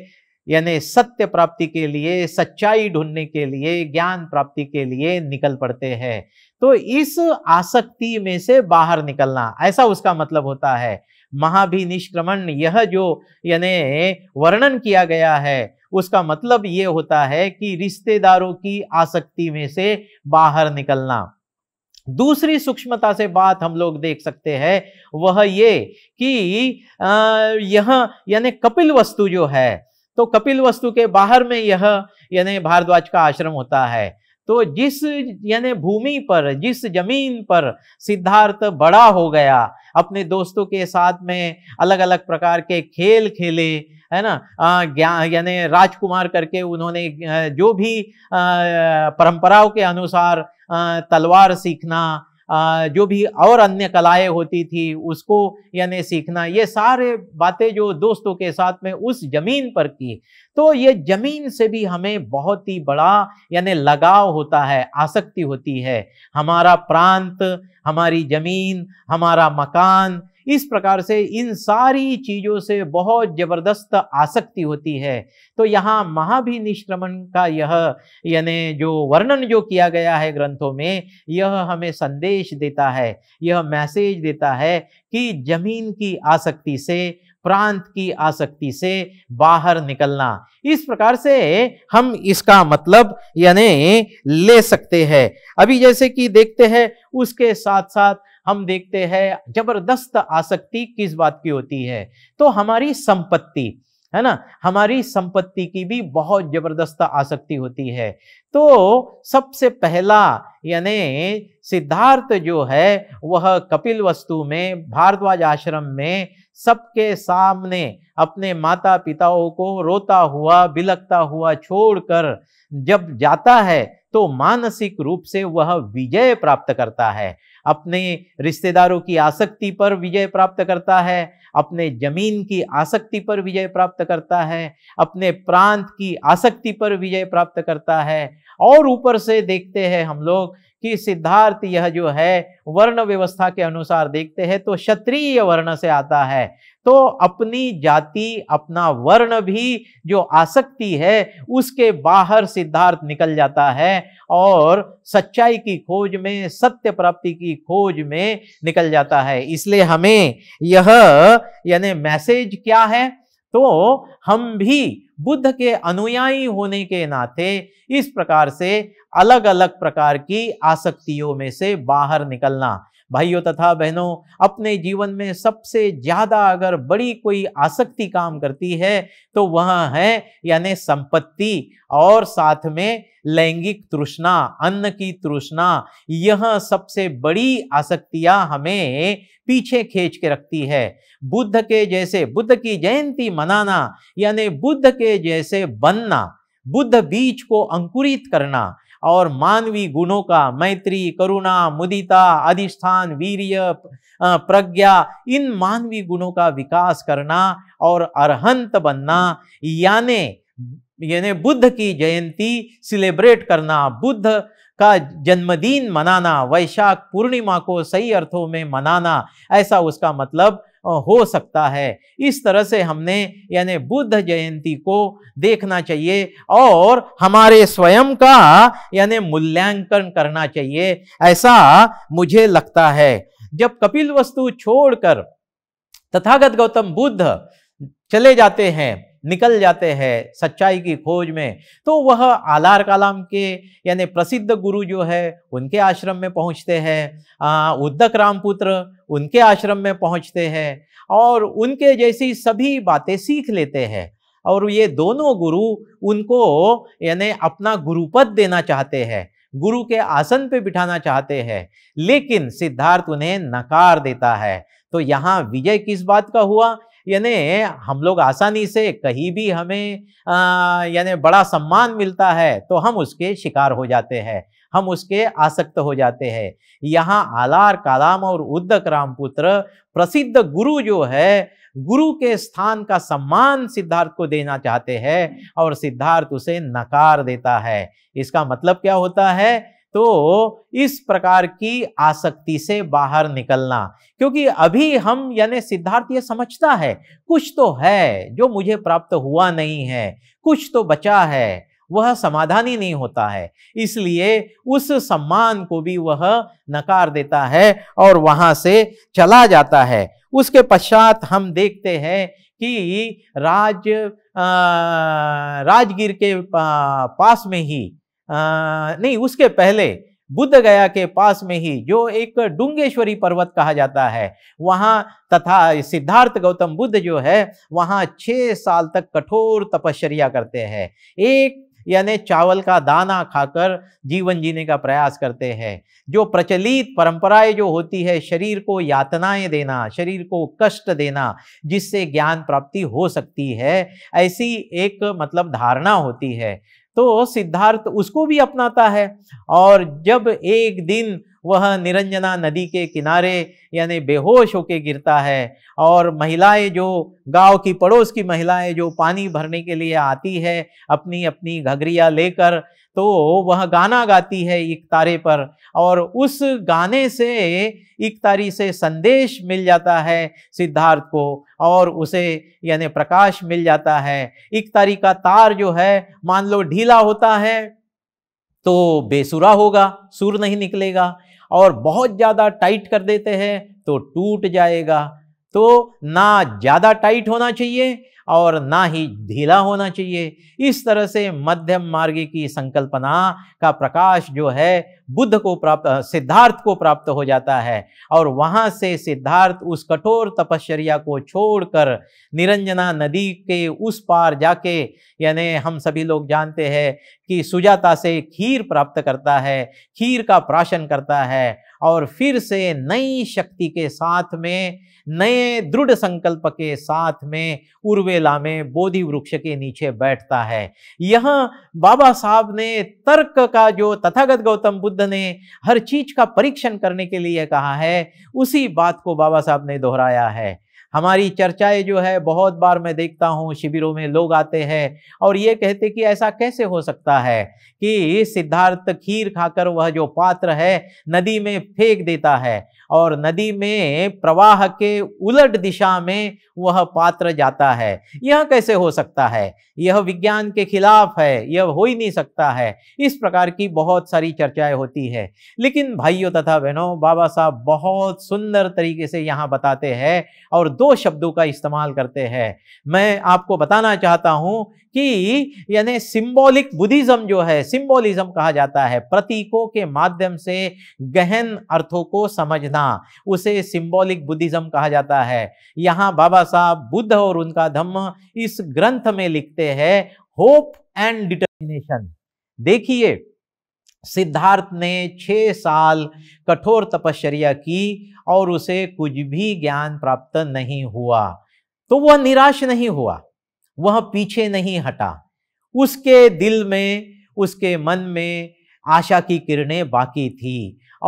यानी सत्य प्राप्ति के लिए सच्चाई ढूंढने के लिए ज्ञान प्राप्ति के लिए निकल पड़ते हैं तो इस आसक्ति में से बाहर निकलना ऐसा उसका मतलब होता है महाभिनिष्क्रमण यह जो यानी वर्णन किया गया है उसका मतलब ये होता है कि रिश्तेदारों की आसक्ति में से बाहर निकलना दूसरी सूक्ष्मता से बात हम लोग देख सकते हैं वह ये कि यह यानी कपिल वस्तु जो है तो कपिल वस्तु के बाहर में यह यानी भारद्वाज का आश्रम होता है तो जिस यानी भूमि पर जिस जमीन पर सिद्धार्थ बड़ा हो गया अपने दोस्तों के साथ में अलग अलग प्रकार के खेल खेले है ना ज्ञान यानी राजकुमार करके उन्होंने जो भी परंपराओं के अनुसार तलवार सीखना जो भी और अन्य कलाएं होती थी उसको यानी सीखना ये सारे बातें जो दोस्तों के साथ में उस ज़मीन पर की तो ये ज़मीन से भी हमें बहुत ही बड़ा यानी लगाव होता है आसक्ति होती है हमारा प्रांत हमारी ज़मीन हमारा मकान इस प्रकार से इन सारी चीज़ों से बहुत ज़बरदस्त आसक्ति होती है तो यहाँ महाभिनिष्क्रमण का यह यानी जो वर्णन जो किया गया है ग्रंथों में यह हमें संदेश देता है यह मैसेज देता है कि जमीन की आसक्ति से प्रांत की आसक्ति से बाहर निकलना इस प्रकार से हम इसका मतलब यानी ले सकते हैं अभी जैसे कि देखते हैं उसके साथ साथ हम देखते हैं जबरदस्त आसक्ति किस बात की होती है तो हमारी संपत्ति है ना हमारी संपत्ति की भी बहुत जबरदस्त आसक्ति होती है तो सबसे पहला यानी सिद्धार्थ जो है वह कपिल वस्तु में भारद्वाज आश्रम में सबके सामने अपने माता पिताओं को रोता हुआ बिलकता हुआ छोड़कर जब जाता है तो मानसिक रूप से वह विजय प्राप्त करता है अपने रिश्तेदारों की आसक्ति पर विजय प्राप्त करता है अपने जमीन की आसक्ति पर विजय प्राप्त करता है अपने प्रांत की आसक्ति पर विजय प्राप्त करता है और ऊपर से देखते हैं हम लोग कि सिद्धार्थ यह जो है वर्ण व्यवस्था के अनुसार देखते हैं तो क्षत्रिय वर्ण से आता है तो अपनी जाति अपना वर्ण भी जो आसक्ति है उसके बाहर सिद्धार्थ निकल जाता है और सच्चाई की खोज में सत्य प्राप्ति की खोज में निकल जाता है इसलिए हमें यह यानी मैसेज क्या है तो हम भी बुद्ध के अनुयायी होने के नाते इस प्रकार से अलग अलग प्रकार की आसक्तियों में से बाहर निकलना भाइयों तथा बहनों अपने जीवन में सबसे ज़्यादा अगर बड़ी कोई आसक्ति काम करती है तो वह है यानी संपत्ति और साथ में लैंगिक तृष्णा अन्न की तृष्णा यह सबसे बड़ी आसक्तियां हमें पीछे खींच के रखती है बुद्ध के जैसे बुद्ध की जयंती मनाना यानी बुद्ध के जैसे बनना बुद्ध बीज को अंकुरित करना और मानवीय गुणों का मैत्री करुणा मुदिता अधिष्ठान वीर्य प्रज्ञा इन मानवीय गुणों का विकास करना और अरहंत बनना यानी यानी बुद्ध की जयंती सेलिब्रेट करना बुद्ध का जन्मदिन मनाना वैशाख पूर्णिमा को सही अर्थों में मनाना ऐसा उसका मतलब हो सकता है इस तरह से हमने यानी बुद्ध जयंती को देखना चाहिए और हमारे स्वयं का यानी मूल्यांकन करना चाहिए ऐसा मुझे लगता है जब कपिल वस्तु छोड़कर तथागत गौतम बुद्ध चले जाते हैं निकल जाते हैं सच्चाई की खोज में तो वह आलार कलाम के यानी प्रसिद्ध गुरु जो है उनके आश्रम में पहुंचते हैं उद्दक रामपुत्र उनके आश्रम में पहुंचते हैं और उनके जैसी सभी बातें सीख लेते हैं और ये दोनों गुरु उनको यानी अपना गुरुपद देना चाहते हैं गुरु के आसन पे बिठाना चाहते हैं लेकिन सिद्धार्थ उन्हें नकार देता है तो यहाँ विजय किस बात का हुआ यानी हम लोग आसानी से कहीं भी हमें यानी बड़ा सम्मान मिलता है तो हम उसके शिकार हो जाते हैं हम उसके आसक्त हो जाते हैं यहाँ आलार कालाम और उद्दक रामपुत्र प्रसिद्ध गुरु जो है गुरु के स्थान का सम्मान सिद्धार्थ को देना चाहते हैं और सिद्धार्थ उसे नकार देता है इसका मतलब क्या होता है तो इस प्रकार की आसक्ति से बाहर निकलना क्योंकि अभी हम यानी सिद्धार्थ ये समझता है कुछ तो है जो मुझे प्राप्त हुआ नहीं है कुछ तो बचा है वह समाधान ही नहीं होता है इसलिए उस सम्मान को भी वह नकार देता है और वहां से चला जाता है उसके पश्चात हम देखते हैं कि राज आ, राजगीर के पास में ही नहीं उसके पहले बुद्ध गया के पास में ही जो एक डूंगेश्वरी पर्वत कहा जाता है वहाँ तथा सिद्धार्थ गौतम बुद्ध जो है वहाँ छः साल तक कठोर तपश्चर्या करते हैं एक यानी चावल का दाना खाकर जीवन जीने का प्रयास करते हैं जो प्रचलित परंपराएं जो होती है शरीर को यातनाएं देना शरीर को कष्ट देना जिससे ज्ञान प्राप्ति हो सकती है ऐसी एक मतलब धारणा होती है तो सिद्धार्थ उसको भी अपनाता है और जब एक दिन वह निरंजना नदी के किनारे यानी बेहोश होके गिरता है और महिलाएं जो गांव की पड़ोस की महिलाएं जो पानी भरने के लिए आती है अपनी अपनी घघरिया लेकर तो वह गाना गाती है एक तारे पर और उस गाने से एक तारी से संदेश मिल जाता है सिद्धार्थ को और उसे यानी प्रकाश मिल जाता है एक तारी का तार जो है मान लो ढीला होता है तो बेसुरा होगा सुर नहीं निकलेगा और बहुत ज़्यादा टाइट कर देते हैं तो टूट जाएगा तो ना ज़्यादा टाइट होना चाहिए और ना ही ढीला होना चाहिए इस तरह से मध्यम मार्ग की संकल्पना का प्रकाश जो है बुद्ध को प्राप्त सिद्धार्थ को प्राप्त हो जाता है और वहाँ से सिद्धार्थ उस कठोर तपश्चर्या को छोड़कर निरंजना नदी के उस पार जाके यानी हम सभी लोग जानते हैं कि सुजाता से खीर प्राप्त करता है खीर का प्राशन करता है और फिर से नई शक्ति के साथ में नए दृढ़ संकल्प के साथ में उर्वेला में बोधि वृक्ष के नीचे बैठता है यह बाबा साहब ने तर्क का जो तथागत गौतम बुद्ध ने हर चीज का परीक्षण करने के लिए कहा है उसी बात को बाबा साहब ने दोहराया है हमारी चर्चाएं जो है बहुत बार मैं देखता हूँ शिविरों में लोग आते हैं और ये कहते कि ऐसा कैसे हो सकता है कि सिद्धार्थ खीर खाकर वह जो पात्र है नदी में फेंक देता है और नदी में प्रवाह के उलट दिशा में वह पात्र जाता है यह कैसे हो सकता है यह विज्ञान के खिलाफ है यह हो ही नहीं सकता है इस प्रकार की बहुत सारी चर्चाएं होती है लेकिन भाइयों तथा बहनों बाबा साहब बहुत सुंदर तरीके से यहाँ बताते हैं और दो शब्दों का इस्तेमाल करते हैं मैं आपको बताना चाहता हूँ कि यानी सिंबॉलिक बुद्धिज्म जो है सिंबॉलिज्म कहा जाता है प्रतीकों के माध्यम से गहन अर्थों को समझना उसे सिंबॉलिक बुद्धिज्म कहा जाता है यहाँ बाबा साहब बुद्ध और उनका धम्म इस ग्रंथ में लिखते हैं होप एंड डिटर्मिनेशन देखिए सिद्धार्थ ने छः साल कठोर तपश्चर्या की और उसे कुछ भी ज्ञान प्राप्त नहीं हुआ तो वह निराश नहीं हुआ वह पीछे नहीं हटा उसके दिल में उसके मन में आशा की किरणें बाकी थी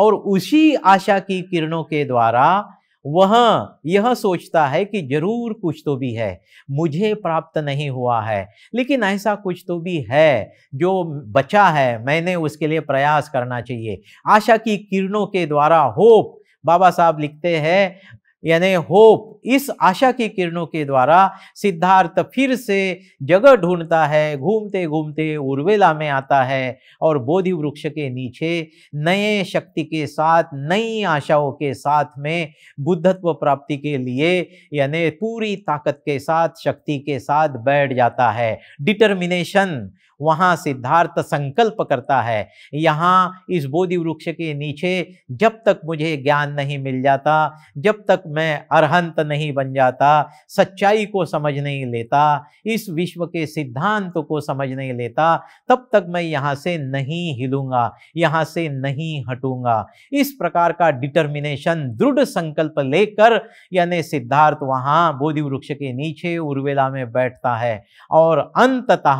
और उसी आशा की किरणों के द्वारा वह यह सोचता है कि जरूर कुछ तो भी है मुझे प्राप्त नहीं हुआ है लेकिन ऐसा कुछ तो भी है जो बचा है मैंने उसके लिए प्रयास करना चाहिए आशा की किरणों के द्वारा होप बाबा साहब लिखते हैं यानी होप इस आशा की किरणों के द्वारा सिद्धार्थ फिर से जगह ढूंढता है घूमते घूमते उर्वेला में आता है और बोधि वृक्ष के नीचे नए शक्ति के साथ नई आशाओं के साथ में बुद्धत्व प्राप्ति के लिए यानी पूरी ताकत के साथ शक्ति के साथ बैठ जाता है डिटर्मिनेशन वहाँ सिद्धार्थ संकल्प करता है यहाँ इस बोधि वृक्ष के नीचे जब तक मुझे ज्ञान नहीं मिल जाता जब तक में अरहंत नहीं बन जाता सच्चाई को समझ नहीं लेता इस विश्व के सिद्धांत को समझ नहीं लेता तब तक मैं यहाँ से नहीं हिलूंगा यहाँ से नहीं हटूंगा इस प्रकार का डिटर्मिनेशन दृढ़ संकल्प लेकर यानी सिद्धार्थ वहाँ बोधि वृक्ष के नीचे उर्वेला में बैठता है और अंततः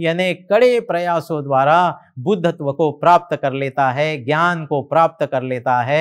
यानी कड़े प्रयासों द्वारा बुद्धत्व को प्राप्त कर लेता है ज्ञान को प्राप्त कर लेता है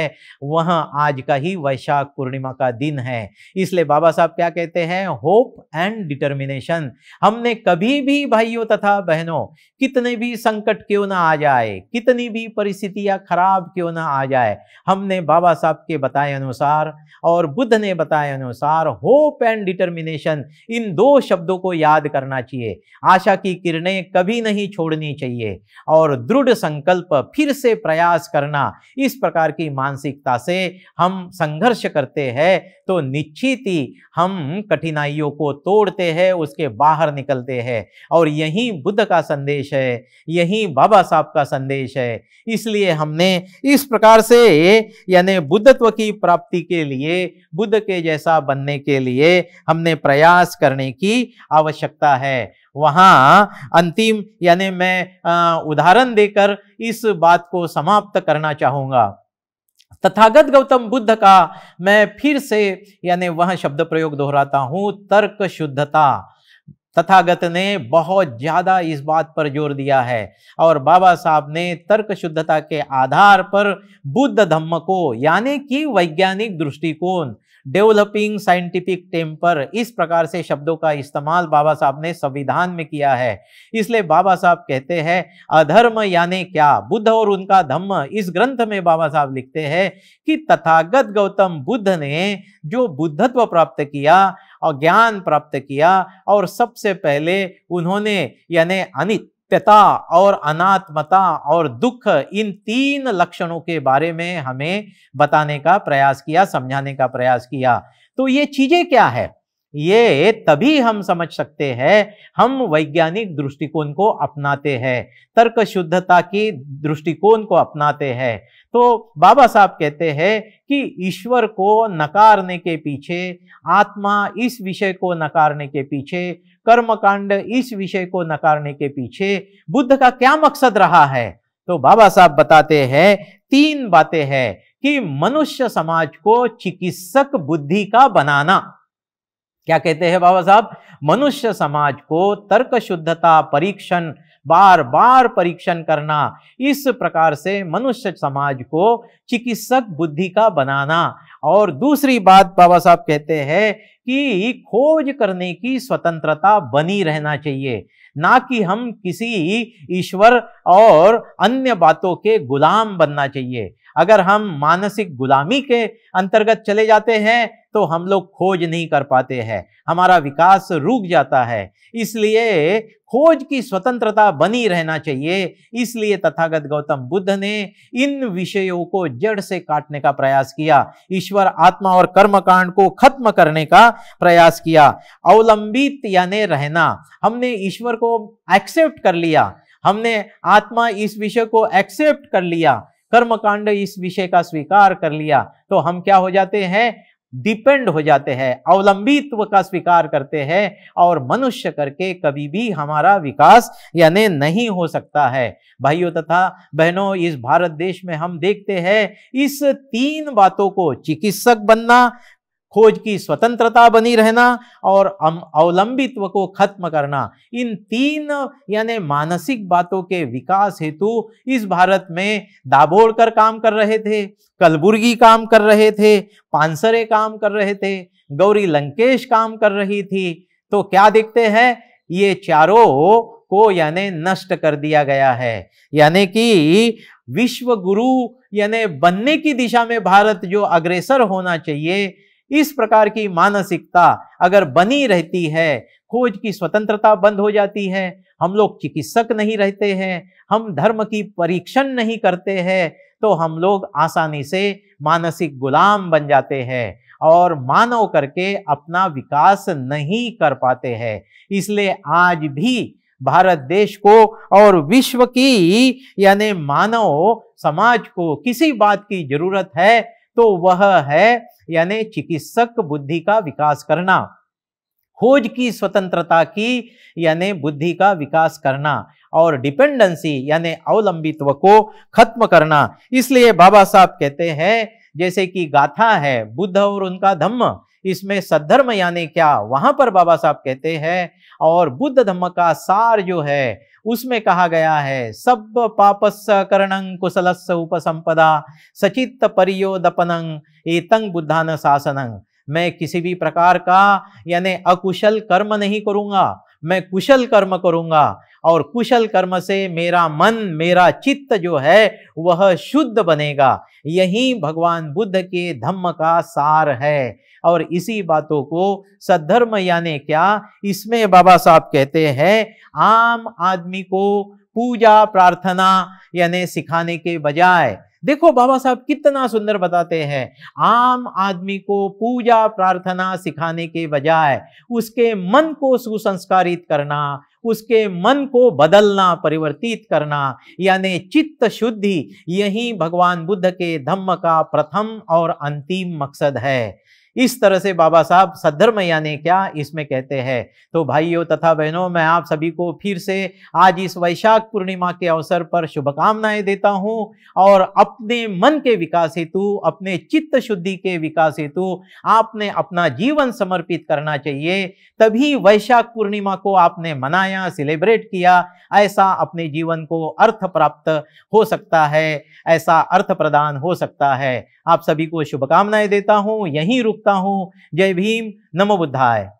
वह आज का ही वैशाख पूर्णिमा का दिन है इसलिए बाबा साहब क्या कहते हैं होप एंड डिटर्मिनेशन हमने कभी भी भाइयों तथा बहनों कितने भी संकट क्यों ना आ जाए कितनी भी परिस्थितियां खराब क्यों ना आ जाए हमने बाबा साहब के बताए अनुसार और बुद्ध ने बताए अनुसार होप एंड डिटर्मिनेशन इन दो शब्दों को याद करना चाहिए आशा की किरणें कभी नहीं छोड़नी चाहिए और और दृढ़ संकल्प फिर से प्रयास करना इस प्रकार की मानसिकता से हम संघर्ष करते हैं तो निश्चित ही हम कठिनाइयों को तोड़ते हैं उसके बाहर निकलते हैं और यही बुद्ध का संदेश है यही बाबा साहब का संदेश है इसलिए हमने इस प्रकार से यानी बुद्धत्व की प्राप्ति के लिए बुद्ध के जैसा बनने के लिए हमने प्रयास करने की आवश्यकता है वहां अंतिम यानी मैं उदाहरण देकर इस बात को समाप्त करना चाहूंगा तथागत गौतम बुद्ध का मैं फिर से यानी वह शब्द प्रयोग दोहराता हूँ तर्क शुद्धता तथागत ने बहुत ज़्यादा इस बात पर जोर दिया है और बाबा साहब ने तर्क शुद्धता के आधार पर बुद्ध धम्म को यानी कि वैज्ञानिक दृष्टिकोण डेवलपिंग साइंटिफिक टेम्पर इस प्रकार से शब्दों का इस्तेमाल बाबा साहब ने संविधान में किया है इसलिए बाबा साहब कहते हैं अधर्म यानी क्या बुद्ध और उनका धम्म इस ग्रंथ में बाबा साहब लिखते हैं कि तथागत गौतम बुद्ध ने जो बुद्धत्व प्राप्त किया और ज्ञान प्राप्त किया और सबसे पहले उन्होंने यानी अनित नित्यता और अनात्मता और दुख इन तीन लक्षणों के बारे में हमें बताने का प्रयास किया समझाने का प्रयास किया तो ये चीजें क्या है ये तभी हम समझ सकते हैं हम वैज्ञानिक दृष्टिकोण को अपनाते हैं तर्क शुद्धता की दृष्टिकोण को अपनाते हैं तो बाबा साहब कहते हैं कि ईश्वर को नकारने के पीछे आत्मा इस विषय को नकारने के पीछे कर्म कांड इस विषय को नकारने के पीछे बुद्ध का क्या मकसद रहा है तो बाबा साहब बताते हैं तीन बातें हैं कि मनुष्य समाज को चिकित्सक बुद्धि का बनाना क्या कहते हैं बाबा साहब मनुष्य समाज को तर्क शुद्धता परीक्षण बार बार परीक्षण करना इस प्रकार से मनुष्य समाज को चिकित्सक बुद्धि का बनाना और दूसरी बात बाबा साहब कहते हैं कि खोज करने की स्वतंत्रता बनी रहना चाहिए ना कि हम किसी ईश्वर और अन्य बातों के गुलाम बनना चाहिए अगर हम मानसिक गुलामी के अंतर्गत चले जाते हैं तो हम लोग खोज नहीं कर पाते हैं हमारा विकास रुक जाता है इसलिए खोज की स्वतंत्रता बनी रहना चाहिए इसलिए तथागत गौतम बुद्ध ने इन विषयों को जड़ से काटने का प्रयास किया ईश्वर आत्मा और कर्म कांड को खत्म करने का प्रयास किया अवलंबित यानी रहना हमने ईश्वर को एक्सेप्ट कर लिया हमने आत्मा इस विषय को एक्सेप्ट कर लिया कर्मकांड इस विषय का स्वीकार कर लिया तो हम क्या हो जाते हैं डिपेंड हो जाते हैं अवलंबित्व का स्वीकार करते हैं और मनुष्य करके कभी भी हमारा विकास यानी नहीं हो सकता है भाइयों तथा बहनों इस भारत देश में हम देखते हैं इस तीन बातों को चिकित्सक बनना खोज की स्वतंत्रता बनी रहना और अवलंबित्व को खत्म करना इन तीन यानी मानसिक बातों के विकास हेतु इस भारत में कर काम कर रहे थे कलबुर्गी काम कर रहे थे पानसरे काम कर रहे थे गौरी लंकेश काम कर रही थी तो क्या देखते हैं ये चारों को यानी नष्ट कर दिया गया है यानी कि विश्व गुरु यानी बनने की दिशा में भारत जो अग्रेसर होना चाहिए इस प्रकार की मानसिकता अगर बनी रहती है खोज की स्वतंत्रता बंद हो जाती है हम लोग चिकित्सक नहीं रहते हैं हम धर्म की परीक्षण नहीं करते हैं तो हम लोग आसानी से मानसिक गुलाम बन जाते हैं और मानव करके अपना विकास नहीं कर पाते हैं इसलिए आज भी भारत देश को और विश्व की यानी मानव समाज को किसी बात की जरूरत है तो वह है यानी चिकित्सक बुद्धि का विकास करना खोज की स्वतंत्रता की यानी बुद्धि का विकास करना और डिपेंडेंसी यानी अवलंबित्व को खत्म करना इसलिए बाबा साहब कहते हैं जैसे कि गाथा है बुद्ध और उनका धम्म इसमें सद्धर्म यानी क्या वहां पर बाबा साहब कहते हैं और बुद्ध धर्म का सार जो है उसमें कहा गया है सब पापस करणं कुशलस्य उपसंपदा सचित परियोदपनं एतंग बुद्धान शासनंग मैं किसी भी प्रकार का यानी अकुशल कर्म नहीं करूंगा मैं कुशल कर्म करूँगा और कुशल कर्म से मेरा मन मेरा चित्त जो है वह शुद्ध बनेगा यही भगवान बुद्ध के धम्म का सार है और इसी बातों को सद्धर्म यानी क्या इसमें बाबा साहब कहते हैं आम आदमी को पूजा प्रार्थना यानी सिखाने के बजाय देखो बाबा साहब कितना सुंदर बताते हैं आम आदमी को पूजा प्रार्थना सिखाने के बजाय उसके मन को सुसंस्कारित करना उसके मन को बदलना परिवर्तित करना यानी चित्त शुद्धि यही भगवान बुद्ध के धम्म का प्रथम और अंतिम मकसद है इस तरह से बाबा साहब सद्धर्मैया ने क्या इसमें कहते हैं तो भाइयों तथा बहनों मैं आप सभी को फिर से आज इस वैशाख पूर्णिमा के अवसर पर शुभकामनाएं देता हूं और अपने मन के विकास हेतु अपने चित्त शुद्धि के विकास हेतु आपने अपना जीवन समर्पित करना चाहिए तभी वैशाख पूर्णिमा को आपने मनाया सेलिब्रेट किया ऐसा अपने जीवन को अर्थ प्राप्त हो सकता है ऐसा अर्थ प्रदान हो सकता है आप सभी को शुभकामनाएं देता हूँ यहीं रुक चुकता हूँ जय भीम नमो बुद्धाय